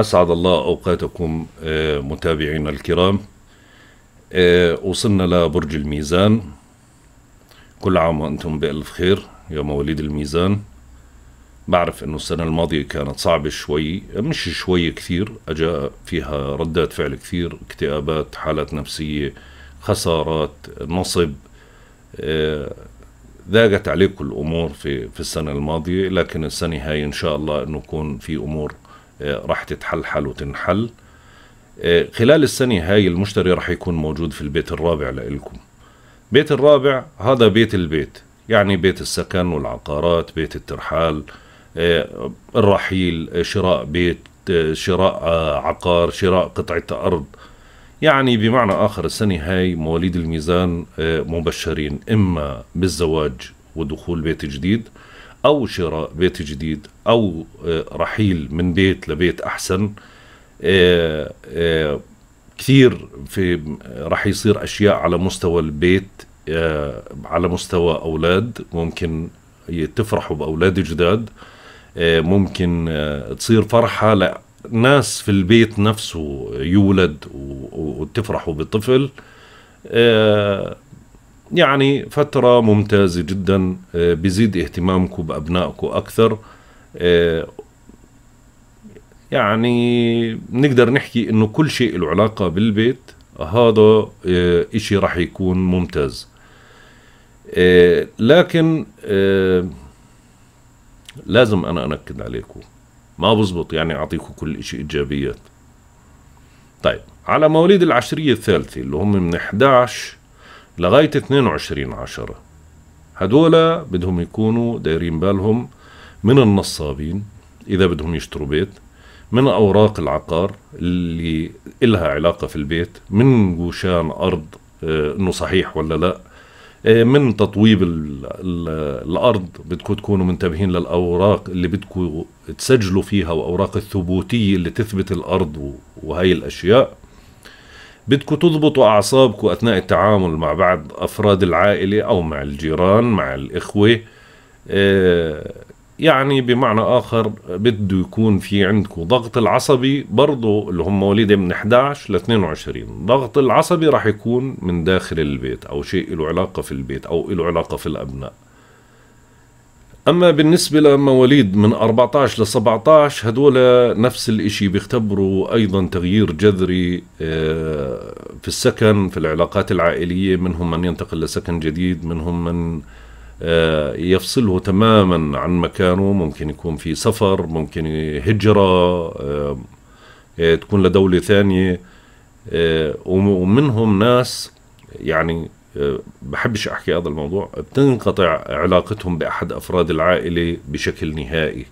أسعد الله أوقاتكم آه، متابعينا الكرام آه، وصلنا لبرج الميزان كل عام وأنتم بألف خير يا مواليد الميزان بعرف أنه السنة الماضية كانت صعبة شوي مش شوي كثير أجاء فيها ردات فعل كثير اكتئابات حالات نفسية خسارات نصب آه، ذاقت عليكم الأمور في, في السنة الماضية لكن السنة هاي إن شاء الله أنه يكون في أمور آه، راح تتحلحل وتنحل آه، خلال السنة هاي المشتري راح يكون موجود في البيت الرابع لإلكم بيت الرابع هذا بيت البيت يعني بيت السكن والعقارات بيت الترحال آه، الرحيل شراء بيت شراء عقار شراء قطعة أرض يعني بمعنى آخر السنة هاي مواليد الميزان مبشرين إما بالزواج ودخول بيت جديد او شراء بيت جديد او آه، رحيل من بيت لبيت احسن آه، آه، كثير في راح يصير اشياء على مستوى البيت على مستوى اولاد ممكن تفرحوا باولاد جداد ممكن تصير فرحه لناس في البيت نفسه يولد وتفرحوا بطفل يعني فترة ممتازة جدا آه، بزيد اهتمامكم بأبنائكم أكثر آه، يعني بنقدر نحكي انه كل شيء له علاقة بالبيت هذا آه، اشي رح يكون ممتاز لكن لازم انا انكد عليكم ما بزبط يعني اعطيكم كل اشي ايجابيات طيب على مواليد العشرية الثالثة اللي هم من 11 لغاية 22 عشرة هدول بدهم يكونوا دايرين بالهم من النصابين إذا بدهم يشتروا بيت من أوراق العقار اللي إلها علاقة في البيت من جوشان أرض آه، إنه صحيح ولا لأ آه، من تطويب الـ الـ الارض بدكم تكونوا منتبهين للاوراق اللي بدكم تسجلوا فيها واوراق الثبوتيه اللي تثبت الارض وهي الاشياء بدكم تضبطوا أعصابكم أثناء التعامل مع بعض أفراد العائلة أو مع الجيران مع الإخوة آه، يعني بمعنى آخر بده يكون في عندكم ضغط العصبي برضو اللي هم مواليد من 11 ل 22 ضغط العصبي راح يكون من داخل البيت أو شيء له علاقة في البيت أو له علاقة في الأبناء اما بالنسبه لمواليد من 14 ل 17 هدول نفس الشيء بيختبروا ايضا تغيير جذري آه، في السكن في العلاقات العائليه منهم من ينتقل لسكن جديد منهم من آه، يفصله تماما عن مكانه ممكن يكون في سفر ممكن هجره آه، تكون لدوله ثانيه ومنهم ناس يعني بحبش احكي هذا الموضوع بتنقطع علاقتهم باحد افراد العائله بشكل نهائي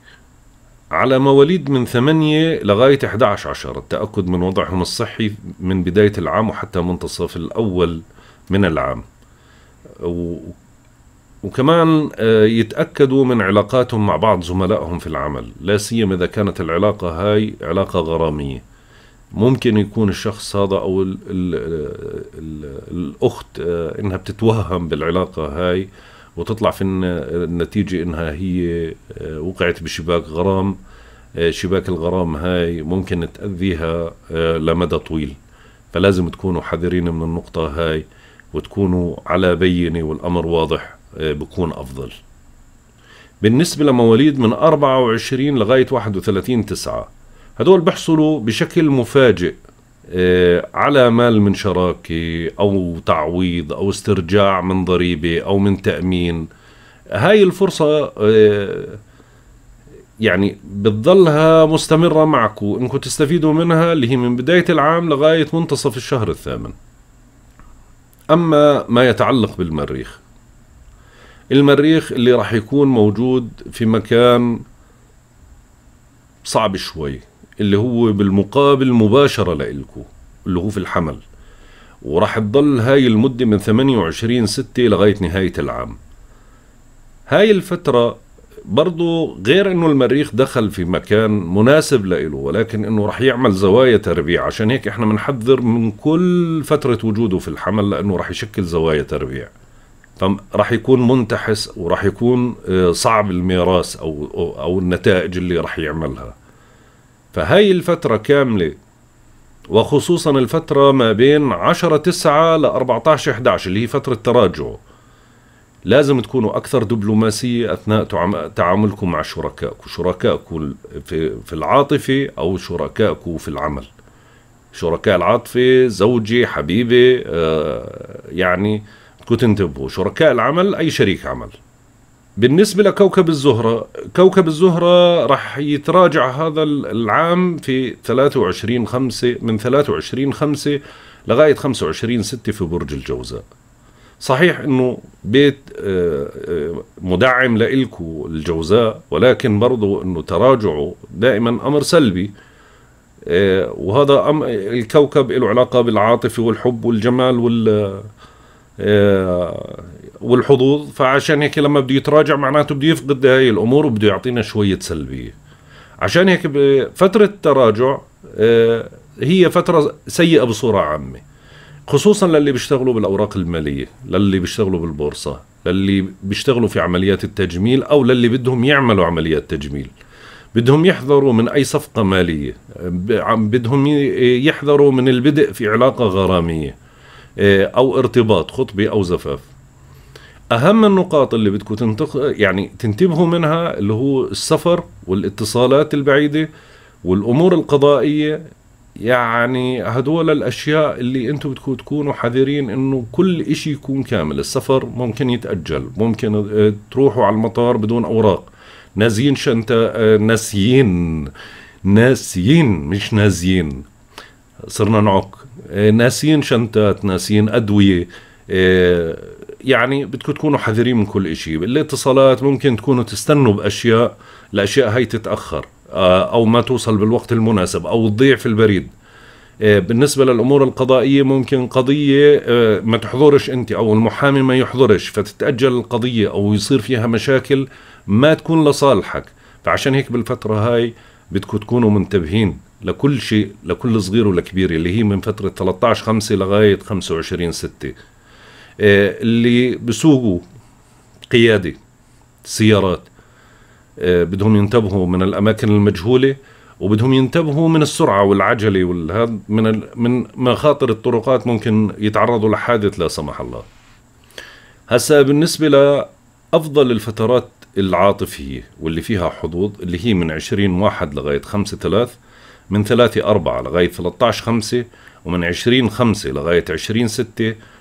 على مواليد من 8 لغاية 11 عشر التأكد من وضعهم الصحي من بداية العام وحتى منتصف الأول من العام و... وكمان آه، يتأكدوا من علاقاتهم مع بعض زملائهم في العمل لا سيما إذا كانت العلاقة هاي علاقة غرامية ممكن يكون الشخص هذا او الـ الـ الـ الاخت آه، انها بتتوهم بالعلاقه هاي وتطلع في النتيجه انها هي آه، وقعت بشباك غرام آه، شباك الغرام هاي ممكن تاذيها لمدى طويل فلازم تكونوا حذرين من النقطه هاي وتكونوا على بينه والامر واضح بكون افضل بالنسبه لمواليد من 24 لغايه 31 9 هدول بيحصلوا بشكل مفاجئ آه، على مال من شراكة أو تعويض أو استرجاع من ضريبة أو من تأمين هاي الفرصة آه، يعني بتظلها مستمرة معكم انكم تستفيدوا منها اللي هي من بداية العام لغاية منتصف الشهر الثامن أما ما يتعلق بالمريخ المريخ اللي راح يكون موجود في مكان صعب شوي اللي هو بالمقابل مباشره لإلكو اللي هو في الحمل وراح تضل هاي المده من 28 6 لغايه نهايه العام هاي الفتره برضو غير انه المريخ دخل في مكان مناسب لإله ولكن انه راح يعمل زوايا تربيع عشان هيك احنا بنحذر من كل فترة وجوده في الحمل لانه راح يشكل زوايا تربيع فراح يكون منتحس وراح يكون آه، صعب الميراث او او النتائج اللي راح يعملها فهاي الفترة كاملة وخصوصا الفترة ما بين 10 9 ل 14 11 اللي هي فترة تراجع لازم تكونوا أكثر دبلوماسية أثناء تعاملكم مع شركائكم شركائكم في العاطفة أو شركائكم في العمل شركاء العاطفة زوجي حبيبي آه، يعني كنت تنتبهوا شركاء العمل أي شريك عمل بالنسبة لكوكب الزهرة كوكب الزهرة راح يتراجع هذا العام في 23 5 من 23 5 لغاية 25 6 في برج الجوزاء صحيح انه بيت آه، آه، مدعم لإلكو الجوزاء ولكن برضو انه تراجعه دائما امر سلبي آه، وهذا الكوكب له علاقة بالعاطفة والحب والجمال وال والحظوظ فعشان هيك لما بده يتراجع معناته بده يفقد هاي الامور وبده يعطينا شويه سلبيه عشان هيك فتره التراجع آه، هي فتره سيئه بصوره عامه خصوصا للي بيشتغلوا بالاوراق الماليه للي بيشتغلوا بالبورصه للي بيشتغلوا في عمليات التجميل او للي بدهم يعملوا عمليات تجميل بدهم يحذروا من اي صفقه ماليه بدهم يحذروا من البدء في علاقه غراميه آه، او ارتباط خطبه او زفاف اهم النقاط اللي بدكم تنتق... يعني تنتبهوا منها اللي هو السفر والاتصالات البعيده والامور القضائيه يعني هدول الاشياء اللي انتم بدكم تكونوا حذرين انه كل إشي يكون كامل السفر ممكن يتاجل ممكن آه، تروحوا على المطار بدون اوراق نازيين شنطه آه، ناسيين ناسيين مش نازيين صرنا نعك آه، ناسيين شنطات ناسيين ادويه يعني بدكم تكونوا حذرين من كل شيء بالاتصالات ممكن تكونوا تستنوا باشياء الاشياء هي تتاخر آه، او ما توصل بالوقت المناسب او تضيع في البريد آه، بالنسبه للامور القضائيه ممكن قضيه آه، ما تحضرش انت او المحامي ما يحضرش فتتاجل القضيه او يصير فيها مشاكل ما تكون لصالحك فعشان هيك بالفتره هاي بدكم تكونوا منتبهين لكل شيء لكل صغير ولكبير اللي هي من فتره 13 5 لغايه 25 6 اللي بسوقوا قيادة سيارات آه، بدهم ينتبهوا من الأماكن المجهولة وبدهم ينتبهوا من السرعة والعجلة والهذا من من مخاطر الطرقات ممكن يتعرضوا لحادث لا سمح الله. هسا بالنسبة لأفضل الفترات العاطفية واللي فيها حظوظ اللي هي من 20 واحد لغاية 5 3 من 3 4 لغاية 13 5 ومن 20 5 لغاية 20 6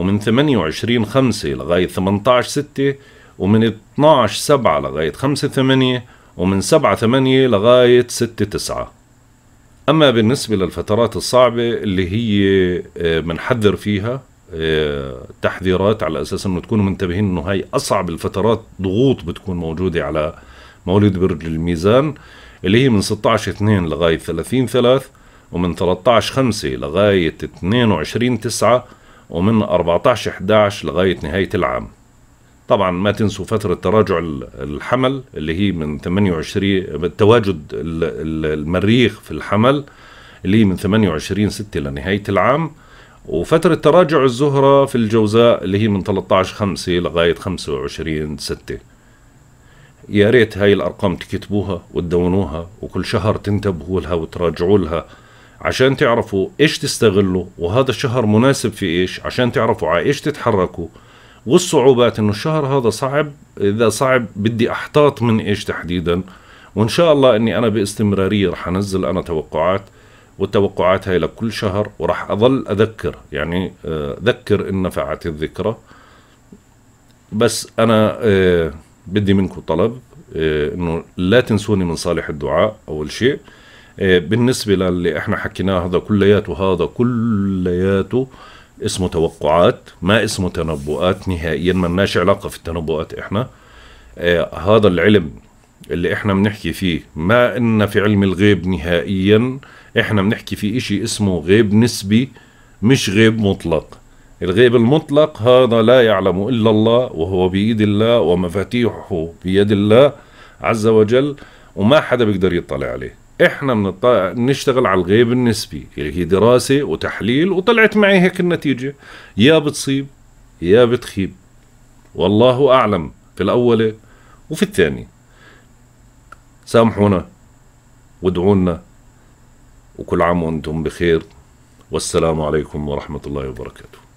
ومن 28 5 لغاية 18 6 ومن 12 7 لغاية 5 8 ومن 7 8 لغاية 6 9 أما بالنسبة للفترات الصعبة اللي هي بنحذر آه، فيها آه، تحذيرات على أساس أنه تكونوا منتبهين أنه هاي أصعب الفترات ضغوط بتكون موجودة على مولد برج الميزان اللي هي من 16 2 لغاية 30 3 ومن 13 5 لغاية 22 9 ومن 14 11 لغاية نهاية العام طبعا ما تنسوا فترة تراجع الحمل اللي هي من 28 تواجد المريخ في الحمل اللي هي من 28 6 لنهاية العام وفترة تراجع الزهرة في الجوزاء اللي هي من 13 5 لغاية 25 6 يا ريت هاي الأرقام تكتبوها وتدونوها وكل شهر تنتبهوا لها وتراجعوا لها عشان تعرفوا ايش تستغلوا وهذا الشهر مناسب في ايش عشان تعرفوا على ايش تتحركوا والصعوبات انه الشهر هذا صعب اذا صعب بدي احتاط من ايش تحديدا وان شاء الله اني انا باستمراريه رح انزل انا توقعات والتوقعات هاي لكل شهر وراح اظل اذكر يعني آه، ذكر ان نفعت الذكرى بس انا آه، بدي منكم طلب آه، انه لا تنسوني من صالح الدعاء اول شيء بالنسبه للي احنا حكيناه هذا كلياته هذا كلياته اسمه توقعات ما اسمه تنبؤات نهائيا ما لناش علاقه في التنبؤات احنا آه، هذا العلم اللي احنا بنحكي فيه ما ان في علم الغيب نهائيا احنا بنحكي في اشي اسمه غيب نسبي مش غيب مطلق الغيب المطلق هذا لا يعلم الا الله وهو بيد الله ومفاتيحه بيد الله عز وجل وما حدا بيقدر يطلع عليه احنا بنطلع نشتغل على الغيب النسبي اللي يعني هي دراسه وتحليل وطلعت معي هيك النتيجه يا بتصيب يا بتخيب والله اعلم في الاوله وفي الثانيه سامحونا وادعوا لنا وكل عام وانتم بخير والسلام عليكم ورحمه الله وبركاته